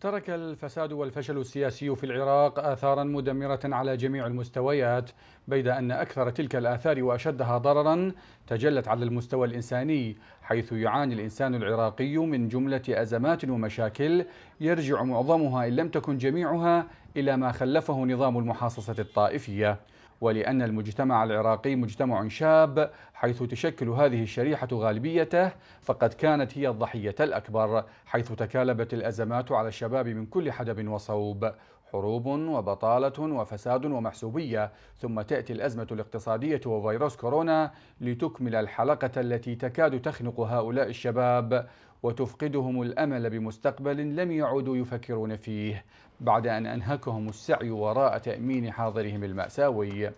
ترك الفساد والفشل السياسي في العراق آثارا مدمرة على جميع المستويات بيد أن أكثر تلك الآثار وأشدها ضررا تجلت على المستوى الإنساني حيث يعاني الإنسان العراقي من جملة أزمات ومشاكل يرجع معظمها إن لم تكن جميعها إلى ما خلفه نظام المحاصصة الطائفية ولأن المجتمع العراقي مجتمع شاب حيث تشكل هذه الشريحة غالبيته فقد كانت هي الضحية الأكبر حيث تكالبت الأزمات على الشباب من كل حدب وصوب حروب وبطالة وفساد ومحسوبية ثم تأتي الأزمة الاقتصادية وفيروس كورونا لتكمل الحلقة التي تكاد تخنق هؤلاء الشباب وتفقدهم الأمل بمستقبل لم يعودوا يفكرون فيه بعد أن أنهكهم السعي وراء تأمين حاضرهم المأساوي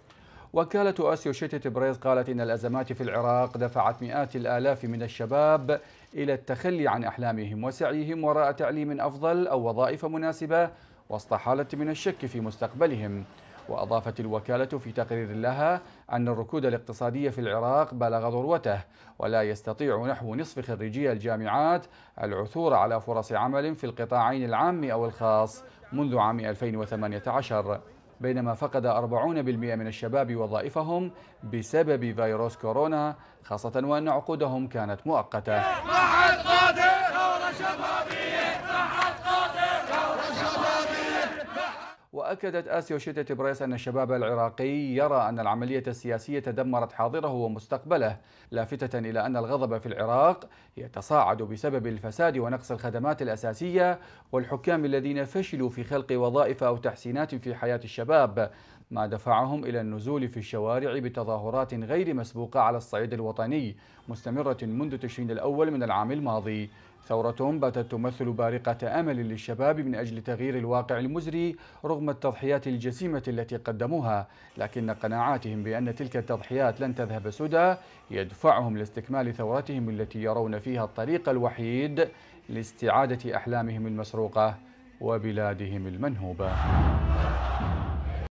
وكالة أسيوشيتد بريز قالت إن الأزمات في العراق دفعت مئات الآلاف من الشباب إلى التخلي عن أحلامهم وسعيهم وراء تعليم أفضل أو وظائف مناسبة وسط حالة من الشك في مستقبلهم وأضافت الوكالة في تقرير لها أن الركود الاقتصادي في العراق بلغ ذروته ولا يستطيع نحو نصف خريجي الجامعات العثور على فرص عمل في القطاعين العام أو الخاص منذ عام 2018 بينما فقد 40% من الشباب وظائفهم بسبب فيروس كورونا خاصة وأن عقودهم كانت مؤقتة وأكدت آسيا وشدة بريس أن الشباب العراقي يرى أن العملية السياسية دمرت حاضره ومستقبله لافتة إلى أن الغضب في العراق يتصاعد بسبب الفساد ونقص الخدمات الأساسية والحكام الذين فشلوا في خلق وظائف أو تحسينات في حياة الشباب ما دفعهم إلى النزول في الشوارع بتظاهرات غير مسبوقة على الصعيد الوطني مستمرة منذ تشرين الأول من العام الماضي ثورتهم باتت تمثل بارقة أمل للشباب من أجل تغيير الواقع المزري رغم التضحيات الجسيمة التي قدموها لكن قناعاتهم بأن تلك التضحيات لن تذهب سدى يدفعهم لاستكمال ثورتهم التي يرون فيها الطريق الوحيد لاستعادة أحلامهم المسروقة وبلادهم المنهوبة